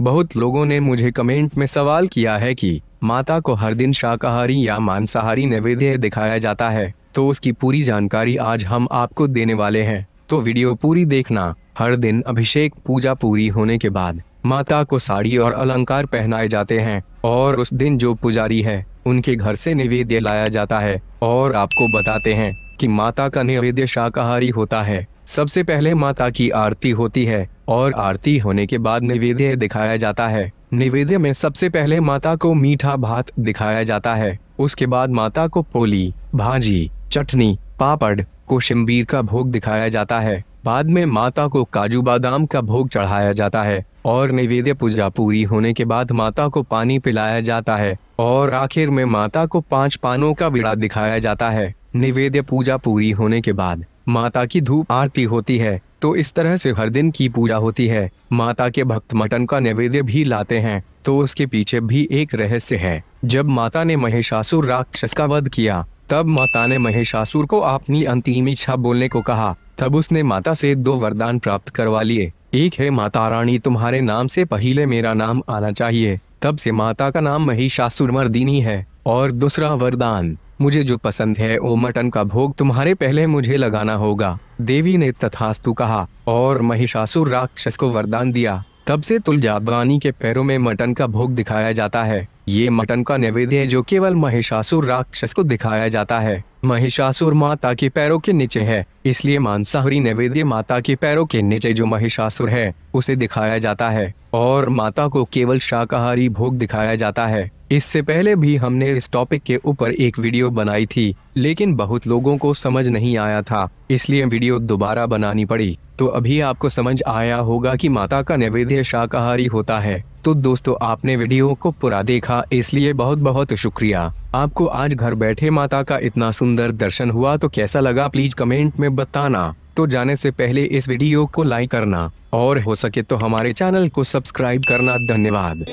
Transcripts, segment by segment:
बहुत लोगों ने मुझे कमेंट में सवाल किया है कि माता को हर दिन शाकाहारी या मांसाहारी नैवेद्य दिखाया जाता है तो उसकी पूरी जानकारी आज हम आपको देने वाले हैं तो वीडियो पूरी देखना हर दिन अभिषेक पूजा पूरी होने के बाद माता को साड़ी और अलंकार पहनाए जाते हैं और उस दिन जो पुजारी है उनके घर से नैवेद्य लाया जाता है और आपको बताते हैं कि माता का नैवेद्य शाकाहारी होता है सबसे पहले माता की आरती होती है और आरती होने के बाद निवेद्य दिखाया जाता है निवेद्य में सबसे पहले माता को मीठा भात दिखाया जाता है उसके बाद माता को पोली भाजी चटनी पापड़ कोशिम्बीर का भोग दिखाया जाता है बाद में माता को काजू बादाम का भोग चढ़ाया जाता है और निवेद्य पूजा पूरी होने के बाद माता को पानी पिलाया जाता है और आखिर में माता को पांच पानों का विड़ा दिखाया जाता है निवेद्य पूजा पूरी होने के बाद माता की धूप आरती होती है तो इस तरह से हर दिन की पूजा होती है माता के भक्त मटन का नैवेद्य भी लाते हैं तो उसके पीछे भी एक रहस्य है जब माता ने महेशासुर राक्षस का वध किया तब माता ने महेशासुर को अपनी अंतिम इच्छा बोलने को कहा तब उसने माता से दो वरदान प्राप्त करवा लिए एक है माता रानी तुम्हारे नाम से पहले मेरा नाम आना चाहिए तब से माता का नाम महिषासुर मर्दिनी है और दूसरा वरदान मुझे जो पसंद है वो मटन का भोग तुम्हारे पहले मुझे लगाना होगा देवी ने तथास्तु कहा और महिषासुर राक्षस को वरदान दिया तब से तुलजाबानी के पैरों में मटन का भोग दिखाया जाता है ये मटन का नैवेद्य है जो केवल महिषासुर राक्षस को दिखाया जाता है महिषासुर माता के पैरों के नीचे है इसलिए मांसाहरी नैवेद्य माता के पैरों के नीचे जो महिषासुर है उसे दिखाया जाता है और माता को केवल शाकाहारी भोग दिखाया जाता है इससे पहले भी हमने इस टॉपिक के ऊपर एक वीडियो बनाई थी लेकिन बहुत लोगों को समझ नहीं आया था इसलिए वीडियो दोबारा बनानी पड़ी तो अभी आपको समझ आया होगा कि माता का नैवेद्य शाकाहारी होता है तो दोस्तों आपने वीडियो को पूरा देखा इसलिए बहुत बहुत शुक्रिया आपको आज घर बैठे माता का इतना सुंदर दर्शन हुआ तो कैसा लगा प्लीज कमेंट में बताना तो जाने से पहले इस वीडियो को लाइक करना और हो सके तो हमारे चैनल को सब्सक्राइब करना धन्यवाद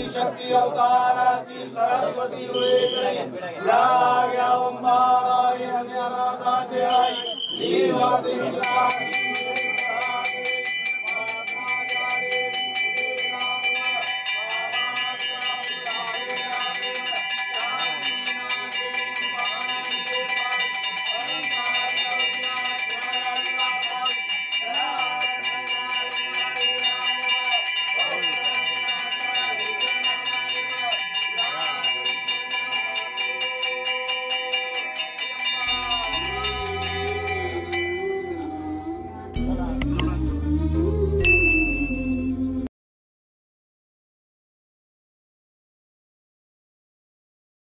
ला